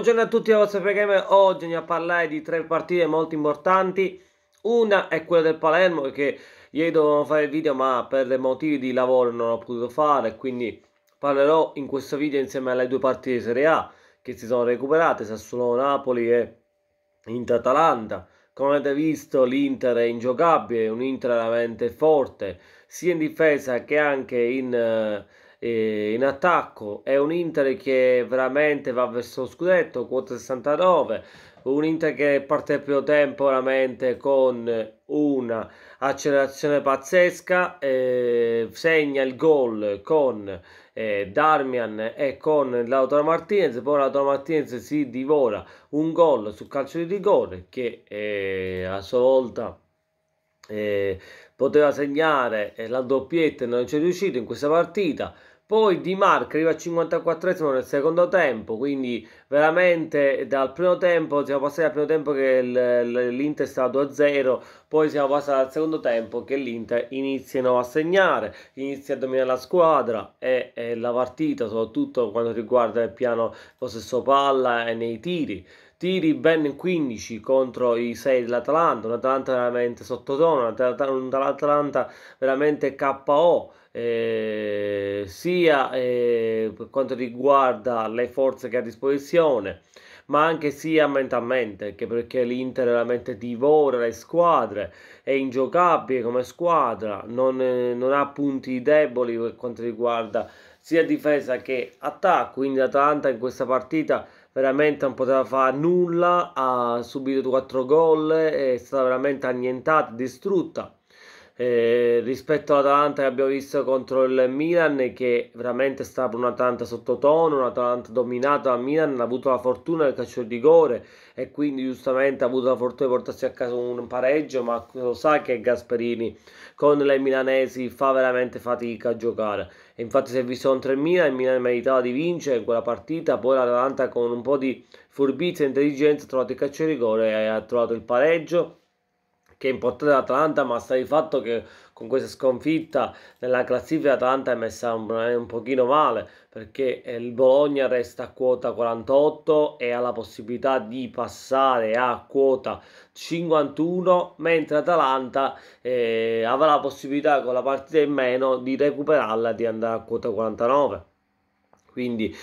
Buongiorno a tutti da WhatsApp Game. oggi andiamo a parlare di tre partite molto importanti. Una è quella del Palermo che ieri dovevo fare il video ma per motivi di lavoro non l'ho potuto fare, quindi parlerò in questo video insieme alle due partite di Serie A che si sono recuperate, Sassuolo Napoli e Inter-Atalanta. Come avete visto l'Inter è ingiocabile, un Inter veramente forte, sia in difesa che anche in... Eh, eh, in attacco. È un Inter che veramente va verso lo scudetto, quota 69. Un Inter che parte il primo tempo veramente con una accelerazione pazzesca, eh, segna il gol con eh, Darmian e con Lautaro Martinez, poi Lautaro Martinez si divora un gol sul calcio di rigore che eh, a sua volta eh, poteva segnare eh, la doppietta e non c'è riuscito in questa partita. Poi Di Marco arriva al 54 esimo nel secondo tempo, quindi veramente dal primo tempo siamo passati al primo tempo che l'Inter sta 2-0, poi siamo passati al secondo tempo che l'Inter iniziano a segnare, inizia a dominare la squadra e, e la partita, soprattutto quando riguarda il piano possesso palla e nei tiri tiri ben 15 contro i 6 dell'Atalanta, un'Atalanta veramente sottotono, un'Atalanta veramente KO eh, sia eh, per quanto riguarda le forze che ha a disposizione, ma anche sia mentalmente, anche perché l'Inter veramente divora le squadre, è ingiocabile come squadra, non, eh, non ha punti deboli per quanto riguarda sia difesa che attacco, quindi l'Atalanta in questa partita veramente non poteva fare nulla, ha subito 4 gol, è stata veramente annientata, distrutta eh, rispetto all'Atalanta che abbiamo visto contro il Milan che veramente sta per un'Atalanta sottotono, un'Atalanta dominata dal Milan, ha avuto la fortuna del calcio di rigore e quindi giustamente ha avuto la fortuna di portarsi a casa un pareggio, ma lo sa che Gasperini con le milanesi fa veramente fatica a giocare. E infatti è visto sono tre Milan, il Milan meritava di vincere in quella partita, poi l'Atalanta con un po' di furbizia e intelligenza ha trovato il calcio di rigore e ha trovato il pareggio che è importante l'Atalanta, ma sta di fatto che con questa sconfitta nella classifica Atalanta è messa un, è eh, un pochino male, perché eh, il Bologna resta a quota 48 e ha la possibilità di passare a quota 51, mentre Atalanta eh, avrà la possibilità con la partita in meno di recuperarla e di andare a quota 49. Quindi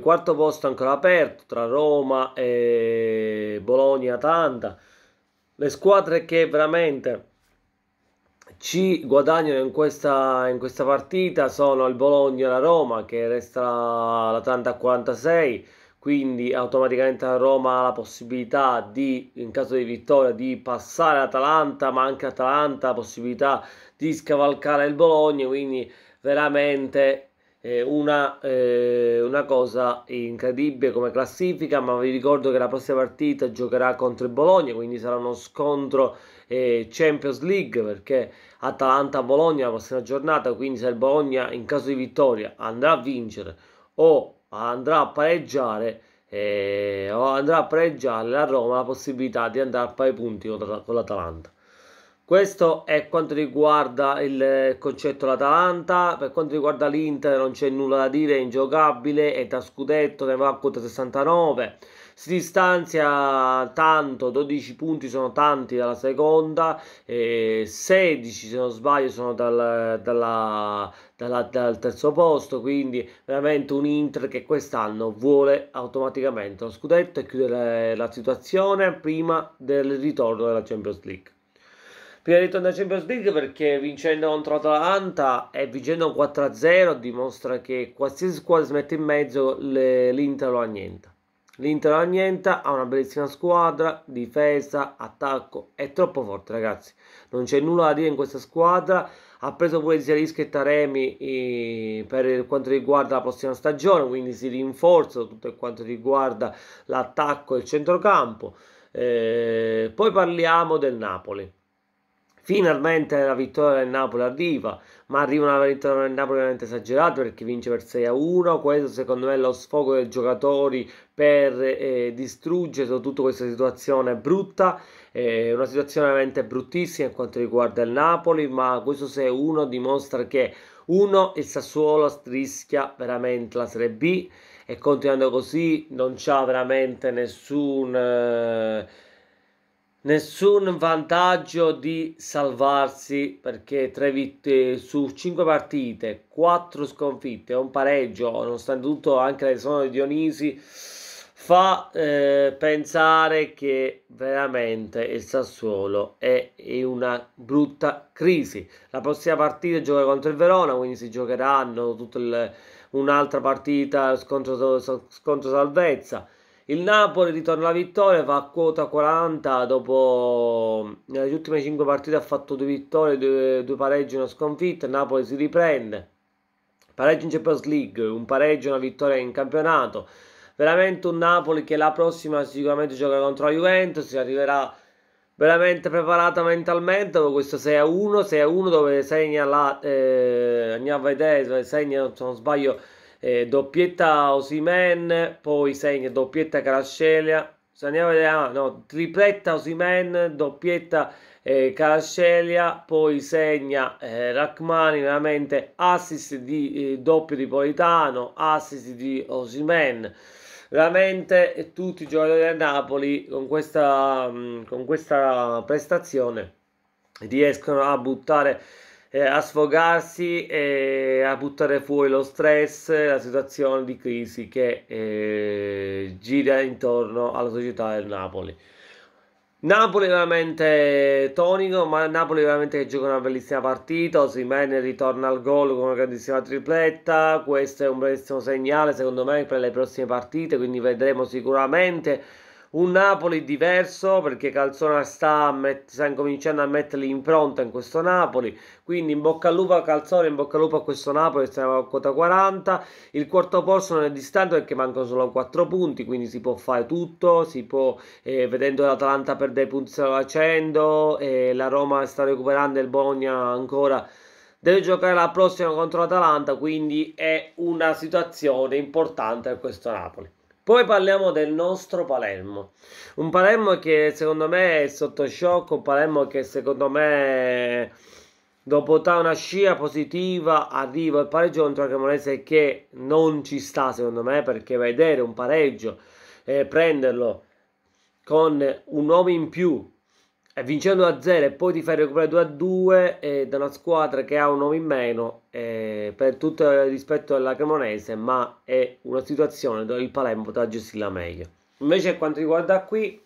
quarto posto ancora aperto tra Roma e Bologna Atalanta le squadre che veramente ci guadagnano in questa, in questa partita sono il Bologna e la Roma che resta la 30-46 quindi automaticamente la Roma ha la possibilità di, in caso di vittoria, di passare l'Atalanta ma anche l'Atalanta ha la possibilità di scavalcare il Bologna, quindi veramente una, eh, una, cosa incredibile come classifica, ma vi ricordo che la prossima partita giocherà contro il Bologna, quindi sarà uno scontro eh, Champions League perché Atalanta-Bologna la prossima giornata, quindi se il Bologna in caso di vittoria andrà a vincere o andrà a pareggiare, eh, o andrà a pareggiare la Roma ha la possibilità di andare a pari punti con l'Atalanta. Questo è quanto riguarda il eh, concetto dell'Atalanta, per quanto riguarda l'Inter non c'è nulla da dire, è ingiocabile, è da scudetto, ne va a quota 69, si distanzia tanto, 12 punti sono tanti dalla seconda, 16 se non sbaglio sono dal, dalla, dalla, dal terzo posto, quindi veramente un Inter che quest'anno vuole automaticamente lo scudetto e chiudere la situazione prima del ritorno della Champions League prima di tornare a Champions League perché vincendo contro Atalanta e vincendo 4-0 dimostra che qualsiasi squadra si mette in mezzo le, l'Inter lo annienta. L'Inter lo annienta, ha una bellissima squadra, difesa, attacco, è troppo forte ragazzi, non c'è nulla da dire in questa squadra, ha preso pure Zielischi e Taremi e per quanto riguarda la prossima stagione, quindi si rinforza tutto quanto riguarda l'attacco e il centrocampo. Eh, poi parliamo del Napoli. Finalmente la vittoria del Napoli arriva, ma arriva una vittoria del Napoli veramente esagerata perché vince per 6 a 1. Questo secondo me è lo sfogo dei giocatori per eh, distruggere soprattutto questa situazione brutta. Eh, una situazione veramente bruttissima in quanto riguarda il Napoli, ma questo 6 a 1 dimostra che uno, il Sassuolo rischia veramente la Serie B e continuando così non c'ha veramente nessun... Eh, nessun vantaggio di salvarsi perché tre vite su cinque partite, quattro sconfitte, un pareggio, nonostante tutto anche la zona di Dionisi fa eh, pensare che veramente il Sassuolo è in una brutta crisi. La prossima partita gioca contro il Verona, quindi si giocheranno tutta un'altra partita scontro, scontro salvezza il Napoli ritorna alla vittoria, fa quota 40 dopo nelle eh, ultime 5 partite ha fatto 2 vittorie, 2, 2 pareggi e una sconfitta. Il Napoli si riprende. Pareggio in Champions League, un pareggio e una vittoria in campionato. Veramente un Napoli che la prossima sicuramente gioca contro la Juventus, si arriverà veramente preparata mentalmente dopo questo 6 1 6 1 dove segna la eh, andiamo a vedere se segna se non sbaglio eh, doppietta Osimen, poi segna doppietta Carascelia. Se andiamo a vedere, ah, no, tripletta Osimen, doppietta eh, Carascelia, poi segna eh, Rachmani, veramente assist di eh, doppio di Politano, assist di Osimen. Veramente eh, tutti i giocatori del Napoli con questa, mm, con questa prestazione riescono a buttare eh, a sfogarsi e a buttare fuori lo stress, la situazione di crisi che eh, gira intorno alla società del Napoli. Napoli veramente tonico, ma Napoli veramente che gioca una bellissima partita, Osimene ritorna al gol con una grandissima tripletta, questo è un bellissimo segnale secondo me per le prossime partite, quindi vedremo sicuramente un Napoli diverso perché Calzona sta, met- sta incominciando a mettere l'impronta in questo Napoli quindi in bocca al lupo a Calzona in bocca al lupo a questo Napoli stiamo a quota 40 il quarto posto non è distante perché mancano solo 4 punti quindi si può fare tutto si può eh, vedendo l'Atalanta perdere i punti sta facendo eh, la Roma sta recuperando il Bologna ancora deve giocare la prossima contro l'Atalanta quindi è una situazione importante per questo Napoli poi parliamo del nostro Palermo, un Palermo che secondo me è sotto shock, un Palermo che secondo me dopo una scia positiva arriva il pareggio contro il Cremonese che non ci sta secondo me perché vedere un pareggio e prenderlo con un uomo in più eh, vincendo a 0 e poi ti fai recuperare 2 a 2 eh, da una squadra che ha un uomo in meno eh, per tutto il rispetto alla Cremonese ma è una situazione dove il Palermo potrà gestirla meglio invece per quanto riguarda qui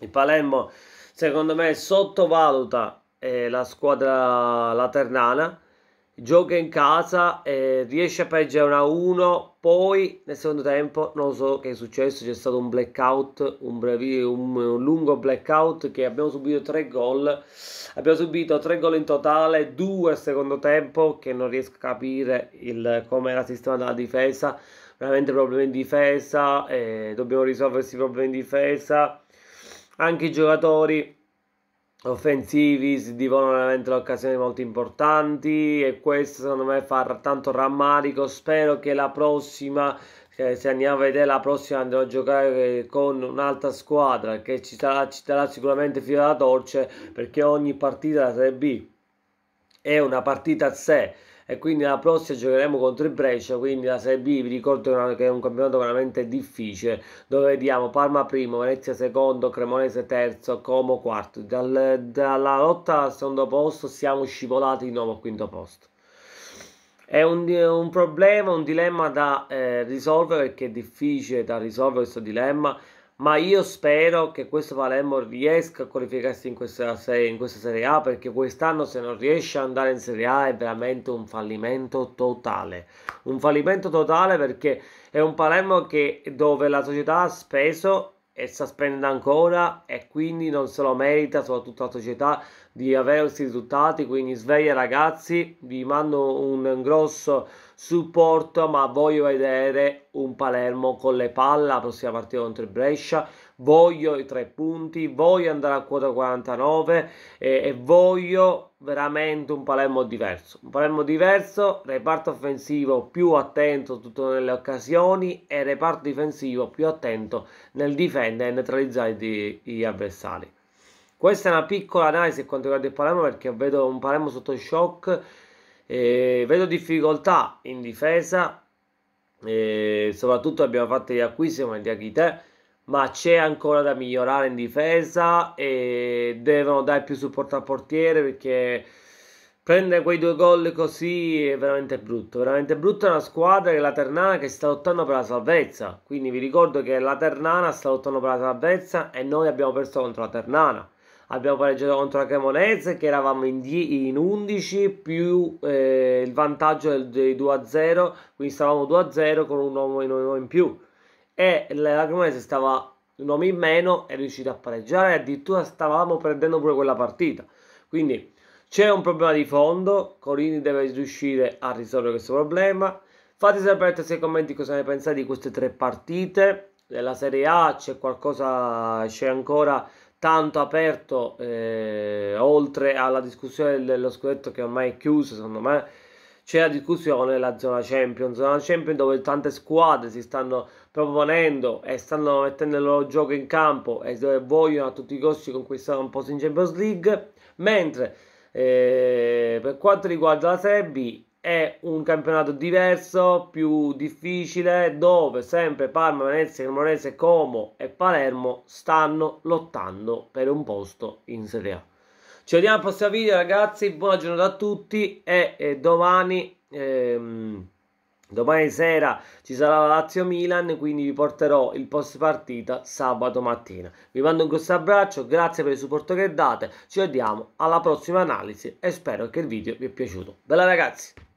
il Palermo secondo me sottovaluta eh, la squadra laternana gioca in casa, eh, riesce a pareggiare una 1 poi nel secondo tempo non so che è successo, c'è stato un blackout, un, brevi, un, un lungo blackout che abbiamo subito 3 gol, abbiamo subito 3 gol in totale, 2 al secondo tempo che non riesco a capire il, come era sistemata la difesa, veramente problemi in difesa, eh, dobbiamo risolversi i problemi in difesa, anche i giocatori offensivi si divono veramente occasioni molto importanti e questo secondo me fa tanto rammarico spero che la prossima se andiamo a vedere la prossima andrò a giocare eh, con un'altra squadra che ci sarà, ci sarà sicuramente fino alla torce perché ogni partita della Serie B è una partita a sé e quindi la prossima giocheremo contro il Brescia, quindi la Serie B vi ricordo che è un campionato veramente difficile, dove vediamo Parma primo, Venezia secondo, Cremonese terzo, Como quarto. Dal, dalla lotta al secondo posto siamo scivolati di nuovo al quinto posto. È un, un problema, un dilemma da eh, risolvere perché è difficile da risolvere questo dilemma ma io spero che questo Palermo riesca a qualificarsi in questa, serie, in questa Serie A perché quest'anno se non riesce ad andare in Serie A è veramente un fallimento totale un fallimento totale perché è un Palermo che, dove la società ha speso e sta spendendo ancora e quindi non se lo merita soprattutto la società di avere questi risultati, quindi sveglia ragazzi, vi mando un grosso supporto, ma voglio vedere un Palermo con le palle la prossima partita contro il Brescia, voglio i tre punti, voglio andare a quota 49 e, e voglio veramente un Palermo diverso, un Palermo diverso, reparto offensivo più attento tutto nelle occasioni e reparto difensivo più attento nel difendere e neutralizzare gli avversari. Questa è una piccola analisi per quanto riguarda il Palermo perché vedo un Palermo sotto shock, eh, vedo difficoltà in difesa, eh, soprattutto abbiamo fatto gli acquisti come di Achite, ma c'è ancora da migliorare in difesa e devono dare più supporto al portiere perché prendere quei due gol così è veramente brutto. Veramente brutto è una squadra che è la Ternana che sta lottando per la salvezza. Quindi vi ricordo che la Ternana sta lottando per la salvezza e noi abbiamo perso contro la Ternana abbiamo pareggiato contro la Cremonese che eravamo in, 10, in 11 più eh, il vantaggio del, dei 2-0, quindi stavamo 2-0 con un uomo in, in più e la Cremonese stava un uomo in meno e riuscita a pareggiare addirittura stavamo perdendo pure quella partita. Quindi c'è un problema di fondo, Corini deve riuscire a risolvere questo problema. Fate sapere nei commenti cosa ne pensate di queste tre partite. Nella Serie A c'è qualcosa, c'è ancora tanto aperto eh, oltre alla discussione dello scudetto che ormai è chiuso secondo me c'è la discussione della zona Champions zona Champions dove tante squadre si stanno proponendo e stanno mettendo il loro gioco in campo e dove vogliono a tutti i costi conquistare un posto in Champions League mentre eh, per quanto riguarda la Serie B è un campionato diverso, più difficile, dove sempre Parma, Venezia, Cremonese, Como e Palermo stanno lottando per un posto in Serie A. Ci vediamo al prossimo video ragazzi, buona giornata a tutti e, e domani... Ehm, Domani sera ci sarà la Lazio Milan, quindi vi porterò il post partita sabato mattina. Vi mando un grosso abbraccio, grazie per il supporto che date. Ci vediamo alla prossima analisi e spero che il video vi è piaciuto. Bella ragazzi!